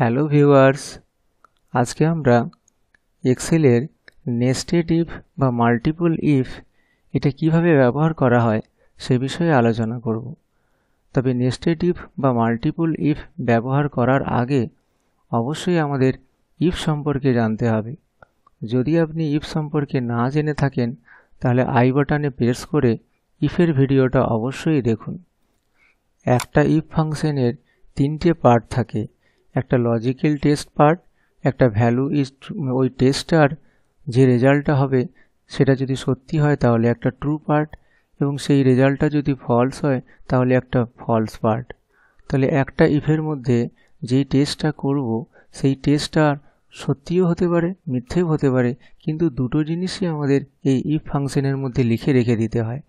Hello viewers আজকে আমরা এক্সেলের নেস্টেড ইফ বা মাল্টিপল ইফ এটা কিভাবে ব্যবহার করা হয় সে বিষয়ে আলোচনা করব তবে নেস্টেড ইফ বা মাল্টিপল ইফ ব্যবহার করার আগে অবশ্যই আমাদের ইফ সম্পর্কে জানতে হবে যদি আপনি ইফ সম্পর্কে না জেনে থাকেন তাহলে আই বাটনে প্রেস করে ইফের ভিডিওটা অবশ্যই দেখুন একটা ইফ ফাংশনের তিনটে পার্ট থাকে একটা লজিক্যাল টেস্ট পার্ট একটা ভ্যালু ইজ ওই টেস্টটার যে রেজাল্টটা হবে সেটা যদি সত্যি হয় তাহলে একটা ট্রু পার্ট এবং সেই রেজাল্টটা যদি ফলস হয় তাহলে একটা ফলস পার্ট তাহলে একটা ইফের মধ্যে যেই টেস্টটা করব সেই টেস্টটা সত্যিও হতে পারে মিথ্যেও হতে পারে কিন্তু দুটো জিনিসই আমাদের এই ইফ ফাংশনের মধ্যে লিখে রেখে দিতে হয়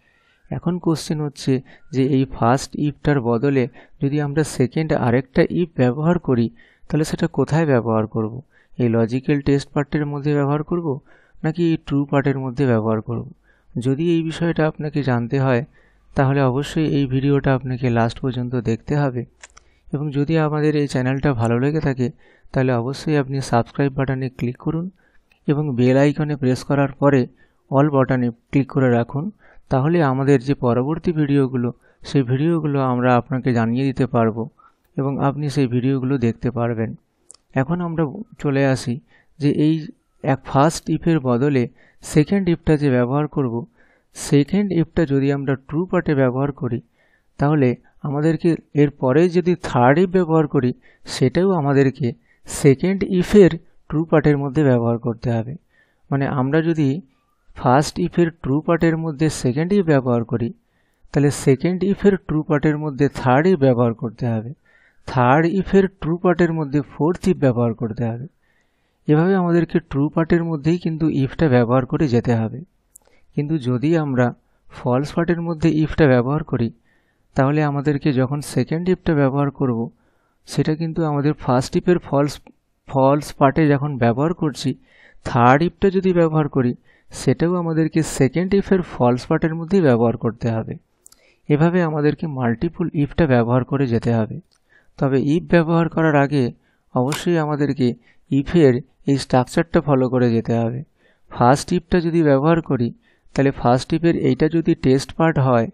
এখন কোশ্চেন হচ্ছে যে এই ফার্স্ট ইফটার বদলে যদি আমরা সেকেন্ড আরেকটা ইফ ব্যবহার করি তাহলে সেটা কোথায় ব্যবহার করব। এই লজিক্যাল টেস্ট পার্টের মধ্যে ব্যবহার করব নাকি এই ট্রু পার্টের মধ্যে ব্যবহার করব। যদি এই বিষয়টা আপনাকে জানতে হয় তাহলে অবশ্যই এই ভিডিওটা আপনাকে লাস্ট পর্যন্ত দেখতে হবে এবং যদি আমাদের এই চ্যানেলটা ভালো লেগে থাকে তাহলে অবশ্যই আপনি সাবস্ক্রাইব বাটনে ক্লিক করুন এবং বেল আইকনে প্রেস করার পরে অল বাটনে ক্লিক করে রাখুন তাহলে আমাদের যে পরবর্তী ভিডিওগুলো সেই ভিডিওগুলো আমরা আপনাকে জানিয়ে দিতে পারবো এবং আপনি সেই ভিডিওগুলো দেখতে পারবেন এখন আমরা চলে আসি যে এই এক ফার্স্ট ইফের বদলে সেকেন্ড ইফটা যে ব্যবহার করব সেকেন্ড ইফটা যদি আমরা ট্রু পার্টে ব্যবহার করি তাহলে আমাদেরকে এর পরে যদি থার্ড ইফ ব্যবহার করি সেটাও আমাদেরকে সেকেন্ড ইফের ট্রু পার্টের মধ্যে ব্যবহার করতে হবে মানে আমরা যদি ফার্স্ট ইফের ট্রু পার্টের মধ্যে সেকেন্ড ইফ ব্যবহার করি তাহলে সেকেন্ড ইফের ট্রু পার্টের মধ্যে থার্ড ইফ ব্যবহার করতে হবে থার্ড ইফের ট্রু পার্টের মধ্যে ফোর্থ ইফ ব্যবহার করতে হবে এভাবে আমাদেরকে ট্রু পার্টের মধ্যেই কিন্তু ইফটা ব্যবহার করে যেতে হবে কিন্তু যদি আমরা ফলস পার্টের মধ্যে ইফটা ব্যবহার করি তাহলে আমাদেরকে যখন সেকেন্ড ইফটা ব্যবহার করব সেটা কিন্তু আমাদের ফার্স্ট ইফের ফলস ফলস পার্টে যখন ব্যবহার করছি থার্ড ইফটা যদি ব্যবহার করি সেটাও আমাদেরকে সেকেন্ড ইফের ফলস পার্টের মধ্যেই ব্যবহার করতে হবে এভাবে আমাদেরকে মাল্টিপুল ইফটা ব্যবহার করে যেতে হবে তবে ইফ ব্যবহার করার আগে অবশ্যই আমাদেরকে ইফের এই স্ট্রাকচারটা ফলো করে যেতে হবে ফার্স্ট ইফটা যদি ব্যবহার করি তাহলে ফার্স্ট ইফের এইটা যদি টেস্ট পার্ট হয়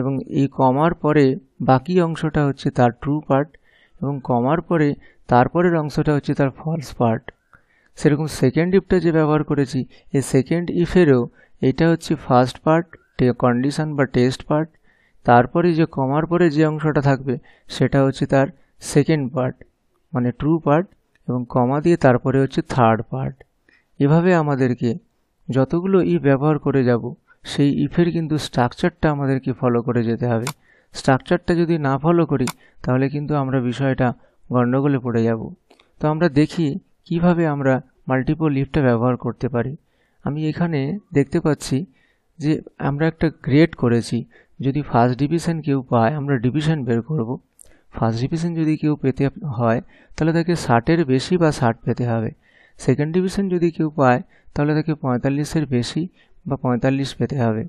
এবং এই কমার পরে বাকি অংশটা হচ্ছে তার ট্রু পার্ট এবং কমার পরে তারপরের অংশটা হচ্ছে তার ফলস পার্ট সেরকম সেকেন্ড ইফটা যে ব্যবহার করেছি এই সেকেন্ড ইফেরও এটা হচ্ছে ফার্স্ট পার্ট কন্ডিশন বা টেস্ট পার্ট তারপরে যে কমার পরে যে অংশটা থাকবে সেটা হচ্ছে তার সেকেন্ড পার্ট মানে ট্রু পার্ট এবং কমা দিয়ে তারপরে হচ্ছে থার্ড পার্ট এভাবে আমাদেরকে যতগুলো ইফ ব্যবহার করে যাব সেই ইফের কিন্তু স্ট্রাকচারটা আমাদেরকে ফলো করে যেতে হবে স্ট্রাকচারটা যদি না ফলো করি তাহলে কিন্তু আমরা বিষয়টা গণ্ডগোলে পড়ে যাব তো আমরা দেখি কিভাবে আমরা মাল্টিপল লিফটটা ব্যবহার করতে পারি আমি এখানে দেখতে পাচ্ছি যে আমরা একটা গ্রেড করেছি যদি ফার্স্ট ডিভিশন কেউ পায় আমরা ডিভিশন বের করব ফার্স্ট ডিভিশন যদি কেউ পেতে হয় তাহলে তাকে ষাটের বেশি বা ষাট পেতে হবে সেকেন্ড ডিভিশন যদি কেউ পায় তাহলে তাকে পঁয়তাল্লিশের বেশি বা পঁয়তাল্লিশ পেতে হবে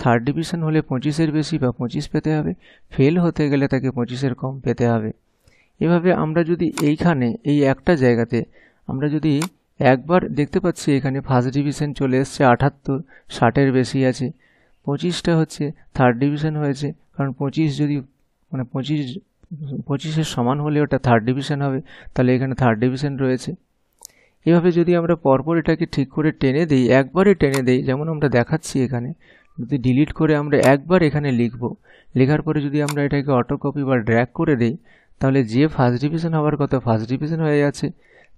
থার্ড ডিভিশন হলে পঁচিশের বেশি বা পঁচিশ পেতে হবে ফেল হতে গেলে তাকে পঁচিশের কম পেতে হবে এভাবে আমরা যদি এইখানে এই একটা জায়গাতে আমরা যদি একবার দেখতে পাচ্ছি এখানে ফার্স্ট ডিভিশন চলে এসছে আঠাত্তর ষাটের বেশি আছে পঁচিশটা হচ্ছে থার্ড ডিভিশন হয়েছে কারণ পঁচিশ যদি মানে পঁচিশ পঁচিশের সমান হলে ওটা থার্ড ডিভিশন হবে তাহলে এখানে থার্ড ডিভিশন রয়েছে এভাবে যদি আমরা পরপর এটাকে ঠিক করে টেনে দিই একবারে টেনে দিই যেমন আমরা দেখাচ্ছি এখানে যদি ডিলিট করে আমরা একবার এখানে লিখব লেখার পরে যদি আমরা এটাকে অটো কপি বা ড্র্যাক করে দিই তাহলে যে ফার্স্ট ডিভিশন হওয়ার কথা ফার্স্ট ডিভিশন হয়ে যাচ্ছে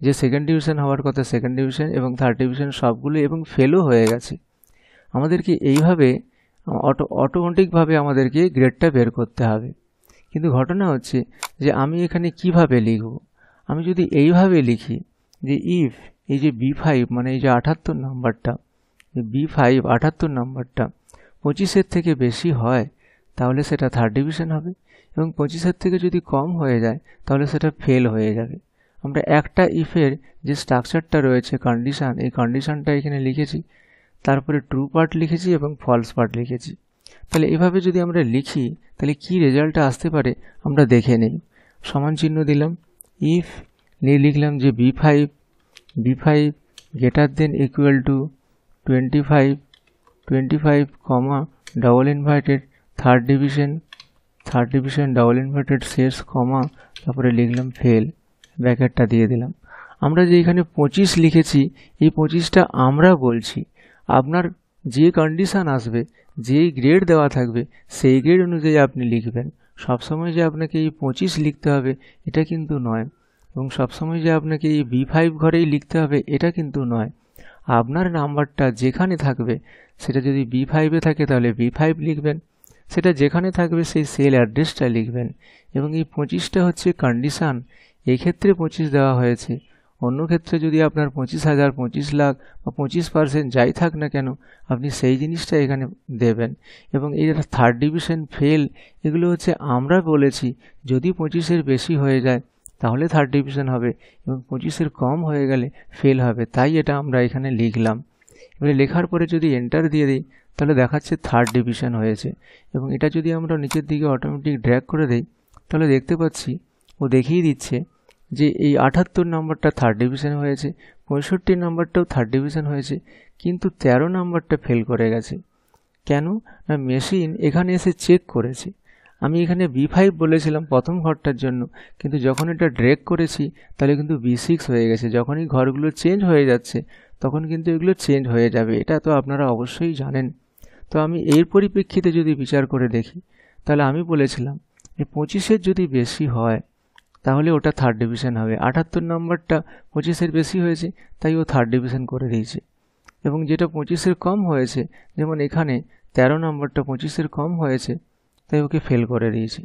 যে সেকেন্ড ডিভিশন হওয়ার কথা সেকেন্ড ডিভিশন এবং থার্ড ডিভিশন সবগুলো এবং ফেলও হয়ে গেছে আমাদেরকে এইভাবে অটো অটোমেটিকভাবে আমাদেরকে গ্রেডটা বের করতে হবে কিন্তু ঘটনা হচ্ছে যে আমি এখানে কিভাবে লিখব আমি যদি এইভাবে লিখি যে ইফ এই যে বি ফাইভ মানে এই যে আঠাত্তর নম্বরটা বি ফাইভ আঠাত্তর নম্বরটা পঁচিশের থেকে বেশি হয় তাহলে সেটা থার্ড ডিভিশন হবে এবং পঁচিশের থেকে যদি কম হয়ে যায় তাহলে সেটা ফেল হয়ে যাবে আমরা একটা ইফের যে স্ট্রাকচারটা রয়েছে কন্ডিশান এই কন্ডিশানটা এখানে লিখেছি তারপরে ট্রু পার্ট লিখেছি এবং ফলস পার্ট লিখেছি তাহলে এভাবে যদি আমরা লিখি তাহলে কি রেজাল্টটা আসতে পারে আমরা দেখে নিই সমান চিহ্ন দিলাম ইফ নিয়ে লিখলাম যে B five B five greater than equal to twenty five twenty five comma double inverted third division third division double inverted শেষ কমা তারপরে লিখলাম ফেল ব্র্যাকেটটা দিয়ে দিলাম আমরা যে এখানে পঁচিশ লিখেছি এই পঁচিশটা আমরা বলছি আপনার যে কন্ডিশান আসবে যেই গ্রেড দেওয়া থাকবে সেই গ্রেড অনুযায়ী আপনি লিখবেন সবসময় যে আপনাকে এই পঁচিশ লিখতে হবে এটা কিন্তু নয় এবং সবসময় যে আপনাকে এই বি ফাইভ ঘরেই লিখতে হবে এটা কিন্তু নয় আপনার নাম্বারটা যেখানে থাকবে সেটা যদি বি ফাইভে থাকে তাহলে বি ফাইভ লিখবেন সেটা যেখানে থাকবে সেই সেল অ্যাড্রেসটা লিখবেন এবং এই পঁচিশটা হচ্ছে কন্ডিশান এক্ষেত্রে পঁচিশ দেওয়া হয়েছে অন্য ক্ষেত্রে যদি আপনার পঁচিশ হাজার পঁচিশ লাখ বা পঁচিশ পার্সেন্ট যাই থাক না কেন আপনি সেই জিনিসটা এখানে দেবেন এবং এই যেটা থার্ড ডিভিশন ফেল এগুলো হচ্ছে আমরা বলেছি যদি পঁচিশের বেশি হয়ে যায় তাহলে থার্ড ডিভিশন হবে এবং পঁচিশের কম হয়ে গেলে ফেল হবে তাই এটা আমরা এখানে লিখলাম এবারে লেখার পরে যদি এন্টার দিয়ে দিই তাহলে দেখাচ্ছে থার্ড ডিভিশন হয়েছে এবং এটা যদি আমরা নিচের দিকে অটোমেটিক ড্র্যাগ করে দিই তাহলে দেখতে পাচ্ছি ও দেখিয়ে দিচ্ছে যে এই আটাত্তর নম্বরটা থার্ড ডিভিশন হয়েছে পঁয়ষট্টি নম্বরটাও থার্ড ডিভিশন হয়েছে কিন্তু ১৩ নম্বরটা ফেল করে গেছে কেন না মেশিন এখানে এসে চেক করেছে আমি এখানে বি ফাইভ বলেছিলাম প্রথম ঘরটার জন্য কিন্তু যখন এটা ড্রেক করেছি তাহলে কিন্তু বি সিক্স হয়ে গেছে যখনই ঘরগুলো চেঞ্জ হয়ে যাচ্ছে তখন কিন্তু এগুলো চেঞ্জ হয়ে যাবে এটা তো আপনারা অবশ্যই জানেন তো আমি এর পরিপ্রেক্ষিতে যদি বিচার করে দেখি তাহলে আমি বলেছিলাম যে পঁচিশের যদি বেশি হয় তাহলে ওটা থার্ড ডিভিশন হবে আটাত্তর নম্বরটা পঁচিশের বেশি হয়েছে তাই ও থার্ড ডিভিশন করে দিয়েছে এবং যেটা পঁচিশের কম হয়েছে যেমন এখানে ১৩ নম্বরটা পঁচিশের কম হয়েছে তাই ওকে ফেল করে দিয়েছে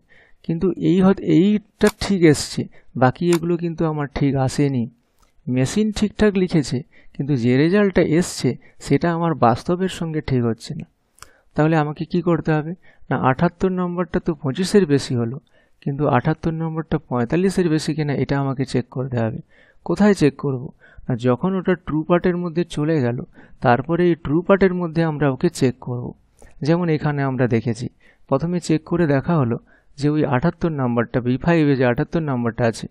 কিন্তু এই এইটা ঠিক এসছে বাকি এগুলো কিন্তু আমার ঠিক আসেনি মেশিন ঠিকঠাক লিখেছে কিন্তু যে রেজাল্টটা এসছে সেটা আমার বাস্তবের সঙ্গে ঠিক হচ্ছে না তাহলে আমাকে কি করতে হবে না আটাত্তর নম্বরটা তো পঁচিশের বেশি হলো কিন্তু আঠাত্তর নম্বরটা পঁয়তাল্লিশের বেশি কিনা এটা আমাকে চেক করতে হবে কোথায় চেক করব না যখন ওটা ট্রু পার্টের মধ্যে চলে গেল তারপরে এই ট্রু পার্টের মধ্যে আমরা ওকে চেক করব যেমন এখানে আমরা দেখেছি প্রথমে চেক করে দেখা হলো যে ওই আঠাত্তর নাম্বারটা বি ফাইভে যে আটাত্তর নাম্বারটা আছে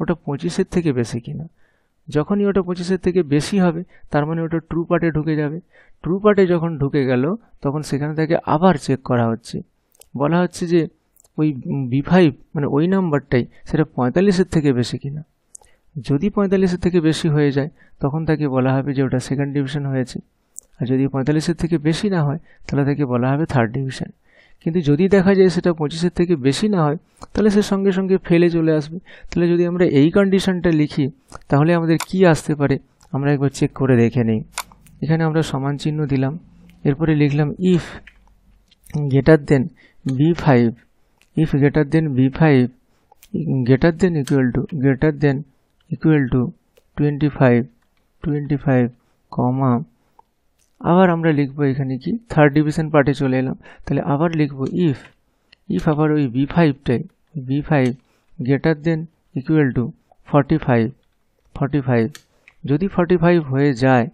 ওটা পঁচিশের থেকে বেশি কিনা যখনই ওটা পঁচিশের থেকে বেশি হবে তার মানে ওটা ট্রু পার্টে ঢুকে যাবে ট্রু পার্টে যখন ঢুকে গেল তখন সেখানে তাকে আবার চেক করা হচ্ছে বলা হচ্ছে যে ওই বি ফাইভ মানে ওই নাম্বারটাই সেটা পঁয়তাল্লিশের থেকে বেশি কিনা যদি পঁয়তাল্লিশের থেকে বেশি হয়ে যায় তখন তাকে বলা হবে যে ওটা সেকেন্ড ডিভিশন হয়েছে আর যদি পঁয়তাল্লিশের থেকে বেশি না হয় তাহলে তাকে বলা হবে থার্ড ডিভিশন কিন্তু যদি দেখা যায় সেটা পঁচিশের থেকে বেশি না হয় তাহলে সে সঙ্গে সঙ্গে ফেলে চলে আসবে তাহলে যদি আমরা এই কন্ডিশনটা লিখি তাহলে আমাদের কি আসতে পারে আমরা একবার চেক করে দেখে নিই এখানে আমরা সমান চিহ্ন দিলাম এরপরে লিখলাম if greater than B five if greater than b5 greater than equal to greater than equal to 25 25 comma আবার আমরা লিখব এখানে কি থার্ড ডিভিশন পার্টে চলে এলাম তাহলে আবার লিখব ইফ ইফ আবার ওই বি ফাইভটাই B five greater than equal to forty five forty five যদি ফর্টি ফাইভ হয়ে যায়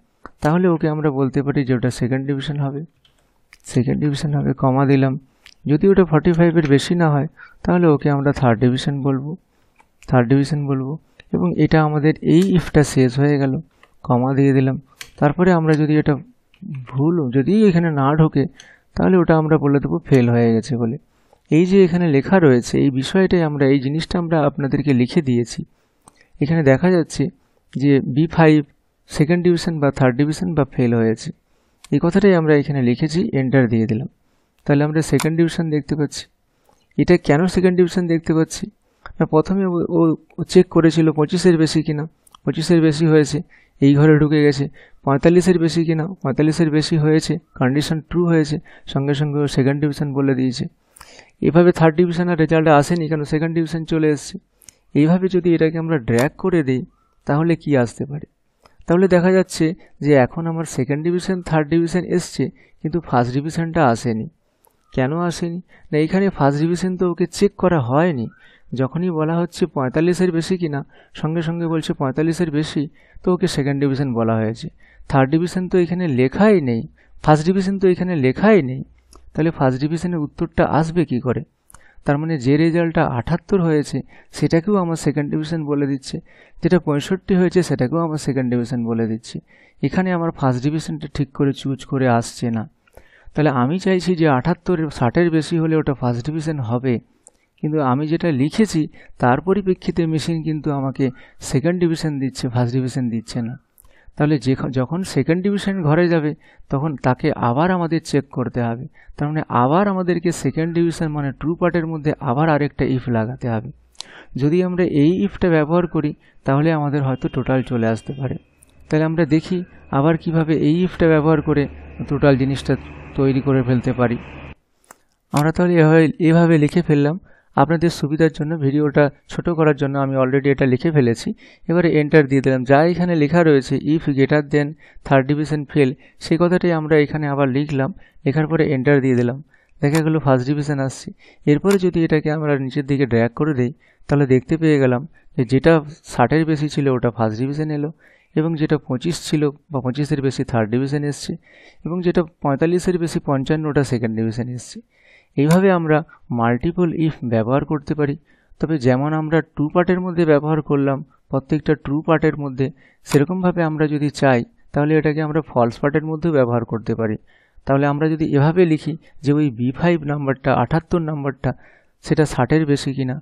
তাহলে ওকে আমরা বলতে পারি যে ওটা সেকেন্ড ডিভিশন হবে সেকেন্ড ডিভিশন হবে কমা দিলাম যদি ওটা ফর্টি ফাইভের বেশি না হয় তাহলে ওকে আমরা থার্ড ডিভিশন বলবো থার্ড ডিভিশন বলবো এবং এটা আমাদের এই ইফটা শেষ হয়ে গেল কমা দিয়ে দিলাম তারপরে আমরা যদি এটা ভুল যদি এখানে না ঢোকে তাহলে ওটা আমরা বলে দেবো ফেল হয়ে গেছে বলে এই যে এখানে লেখা রয়েছে এই বিষয়টাই আমরা এই জিনিসটা আমরা আপনাদেরকে লিখে দিয়েছি এখানে দেখা যাচ্ছে যে বি ফাইভ সেকেন্ড ডিভিশন বা থার্ড ডিভিশন বা ফেল হয়েছে এই কথাটাই আমরা এখানে লিখেছি এন্টার দিয়ে দিলাম তাহলে আমরা সেকেন্ড ডিভিশন দেখতে পাচ্ছি এটা কেন সেকেন্ড ডিভিশন দেখতে পাচ্ছি না প্রথমে ও চেক করেছিল পঁচিশের বেশি কিনা পঁচিশের বেশি হয়েছে এই ঘরে ঢুকে গেছে পঁয়তাল্লিশের বেশি কিনা পঁয়তাল্লিশের বেশি হয়েছে কন্ডিশন ট্রু হয়েছে সঙ্গে সঙ্গে ও সেকেন্ড ডিভিশন বলে দিয়েছে এভাবে থার্ড ডিভিশনের রেজাল্ট আসেনি কেন সেকেন্ড ডিভিশন চলে এসছে এইভাবে যদি এটাকে আমরা ড্র্যাক করে দিই তাহলে কি আসতে পারে তাহলে দেখা যাচ্ছে যে এখন আমার সেকেন্ড ডিভিশন থার্ড ডিভিশন এসছে কিন্তু ফার্স্ট ডিভিশনটা আসেনি কেন আসেনি না এখানে ফার্স্ট ডিভিশন তো ওকে চেক করা হয়নি যখনই বলা হচ্ছে পঁয়তাল্লিশের বেশি কিনা সঙ্গে সঙ্গে বলছে পঁয়তাল্লিশের বেশি তো ওকে সেকেন্ড ডিভিশন বলা হয়েছে থার্ড ডিভিশন তো এখানে লেখাই নেই ফার্স্ট ডিভিশন তো এখানে লেখাই নেই তাহলে ফার্স্ট ডিভিশনের উত্তরটা আসবে কি করে তার মানে যে রেজাল্টটা আঠাত্তর হয়েছে সেটাকেও আমার সেকেন্ড ডিভিশন বলে দিচ্ছে যেটা পঁয়ষট্টি হয়েছে সেটাকেও আমার সেকেন্ড ডিভিশন বলে দিচ্ছে এখানে আমার ফার্স্ট ডিভিশনটা ঠিক করে চুজ করে আসছে না তাহলে আমি চাইছি যে আঠাত্তরের ষাটের বেশি হলে ওটা ফার্স্ট ডিভিশন হবে কিন্তু আমি যেটা লিখেছি তার পরিপ্রেক্ষিতে মেশিন কিন্তু আমাকে সেকেন্ড ডিভিশন দিচ্ছে ফার্স্ট ডিভিশন দিচ্ছে না তাহলে যে যখন সেকেন্ড ডিভিশন ঘরে যাবে তখন তাকে আবার আমাদের চেক করতে হবে তার মানে আবার আমাদেরকে সেকেন্ড ডিভিশন মানে ট্রু পার্টের মধ্যে আবার আরেকটা ইফ লাগাতে হবে যদি আমরা এই ইফটা ব্যবহার করি তাহলে আমাদের হয়তো টোটাল চলে আসতে পারে তাহলে আমরা দেখি আবার কিভাবে এই ইফটা ব্যবহার করে টোটাল জিনিসটা তৈরি করে ফেলতে পারি আমরা তাহলে এভাবে এভাবে লিখে ফেললাম আপনাদের সুবিধার জন্য ভিডিওটা ছোট করার জন্য আমি অলরেডি এটা লিখে ফেলেছি এবারে এন্টার দিয়ে দিলাম যা এখানে লেখা রয়েছে if greater than third division fail সেই কথাটাই আমরা এখানে আবার লিখলাম লেখার পরে এন্টার দিয়ে দিলাম দেখা গেল ফার্স্ট ডিভিশন আসছে এরপরে যদি এটাকে আমরা নিচের দিকে ড্র্যাক করে দিই তাহলে দেখতে পেয়ে গেলাম যে যেটা ষাটের বেশি ছিল ওটা ফার্স্ট ডিভিশন এলো এবং যেটা পঁচিশ ছিল বা পঁচিশের বেশি থার্ড ডিভিশন এসছে এবং যেটা পঁয়তাল্লিশের বেশি পঞ্চান্নটা সেকেন্ড ডিভিশন এসছে এইভাবে আমরা মাল্টিপল ইফ ব্যবহার করতে পারি তবে যেমন আমরা টু পার্টের মধ্যে ব্যবহার করলাম প্রত্যেকটা ট্রু পার্টের মধ্যে সেরকমভাবে আমরা যদি চাই তাহলে এটাকে আমরা ফলস পার্টের মধ্যেও ব্যবহার করতে পারি তাহলে আমরা যদি এভাবে লিখি যে ওই বি ফাইভ নাম্বারটা আঠাত্তর নাম্বারটা সেটা ষাটের বেশি কিনা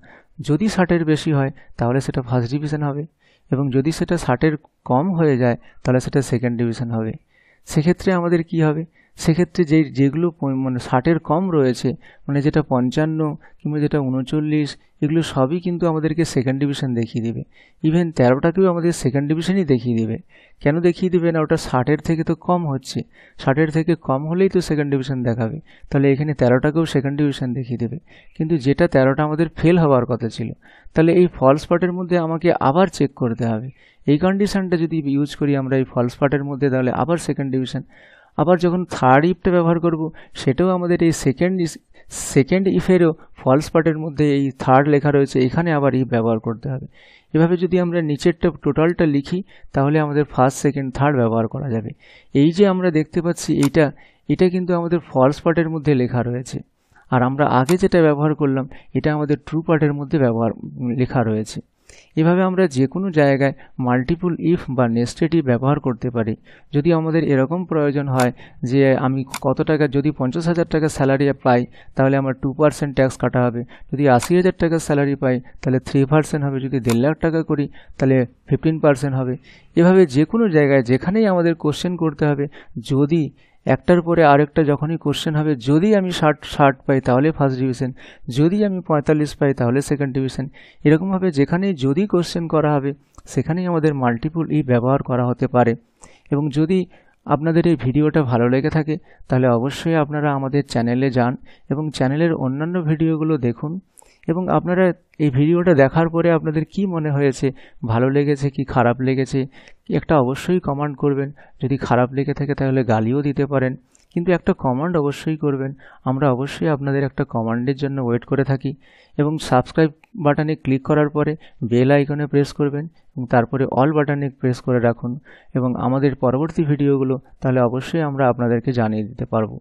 যদি ষাটের বেশি হয় তাহলে সেটা ফার্স্ট ডিভিশন হবে এবং যদি সেটা ষাটের কম হয়ে যায় তাহলে সেটা সেকেন্ড ডিভিশন হবে সেক্ষেত্রে আমাদের কি হবে সেক্ষেত্রে যেই যেগুলো মানে ষাটের কম রয়েছে মানে যেটা পঞ্চান্ন কিংবা যেটা উনচল্লিশ এগুলো সবই কিন্তু আমাদেরকে সেকেন্ড ডিভিশন দেখিয়ে দেবে ইভেন তেরোটাকেও আমাদের সেকেন্ড ডিভিশনই দেখিয়ে দেবে কেন দেখিয়ে দেবে না ওটা ষাটের থেকে তো কম হচ্ছে ষাটের থেকে কম হলেই তো সেকেন্ড ডিভিশন দেখাবে তাহলে এখানে তেরোটাকেও সেকেন্ড ডিভিশন দেখিয়ে দেবে কিন্তু যেটা তেরোটা আমাদের ফেল হওয়ার কথা ছিল তাহলে এই ফলস পার্টের মধ্যে আমাকে আবার চেক করতে হবে এই কন্ডিশনটা যদি ইউজ করি আমরা এই ফলস পার্টের মধ্যে তাহলে আবার সেকেন্ড ডিভিশন আবার যখন থার্ড ইফটা ব্যবহার করব সেটাও আমাদের এই সেকেন্ড সেকেন্ড ইফেরও ফলস পার্টের মধ্যে এই থার্ড লেখা রয়েছে এখানে আবার ইফ ব্যবহার করতে হবে এভাবে যদি আমরা নিচেরটা টোটালটা লিখি তাহলে আমাদের ফার্স্ট সেকেন্ড থার্ড ব্যবহার করা যাবে এই যে আমরা দেখতে পাচ্ছি এইটা এটা কিন্তু আমাদের ফলস পার্টের মধ্যে লেখা রয়েছে আর আমরা আগে যেটা ব্যবহার করলাম এটা আমাদের ট্রু পার্টের মধ্যে ব্যবহার লেখা রয়েছে এভাবে আমরা যে কোনো জায়গায় মাল্টিপুল ইফ বা নেস্টেটিভ ব্যবহার করতে পারি যদি আমাদের এরকম প্রয়োজন হয় যে আমি কত টাকা যদি পঞ্চাশ হাজার টাকা স্যালারি পাই তাহলে আমার টু পার্সেন্ট ট্যাক্স কাটা হবে যদি আশি হাজার টাকা স্যালারি পাই তাহলে থ্রি পার্সেন্ট হবে যদি দেড় লাখ টাকা করি তাহলে ফিফটিন পার্সেন্ট হবে এভাবে যে কোনো জায়গায় যেখানেই আমাদের কোশ্চেন করতে হবে যদি একটার পরে আরেকটা যখনই কোশ্চেন হবে যদি আমি ষাট ষাট পাই তাহলে ফার্স্ট ডিভিশন যদি আমি পঁয়তাল্লিশ পাই তাহলে সেকেন্ড ডিভিশন এরকমভাবে যেখানেই যদি কোশ্চেন করা হবে সেখানেই আমাদের মাল্টিপুল ই ব্যবহার করা হতে পারে এবং যদি আপনাদের এই ভিডিওটা ভালো লেগে থাকে তাহলে অবশ্যই আপনারা আমাদের চ্যানেলে যান এবং চ্যানেলের অন্যান্য ভিডিওগুলো দেখুন এবং আপনারা এই ভিডিওটা দেখার পরে আপনাদের কি মনে হয়েছে ভালো লেগেছে কি খারাপ লেগেছে একটা অবশ্যই কমান্ড করবেন যদি খারাপ লেগে থাকে তাহলে গালিও দিতে পারেন কিন্তু একটা কমান্ড অবশ্যই করবেন আমরা অবশ্যই আপনাদের একটা কমান্ডের জন্য ওয়েট করে থাকি এবং সাবস্ক্রাইব বাটনে ক্লিক করার পরে বেল আইকনে প্রেস করবেন এবং তারপরে অল বাটনে প্রেস করে রাখুন এবং আমাদের পরবর্তী ভিডিওগুলো তাহলে অবশ্যই আমরা আপনাদেরকে জানিয়ে দিতে পারবো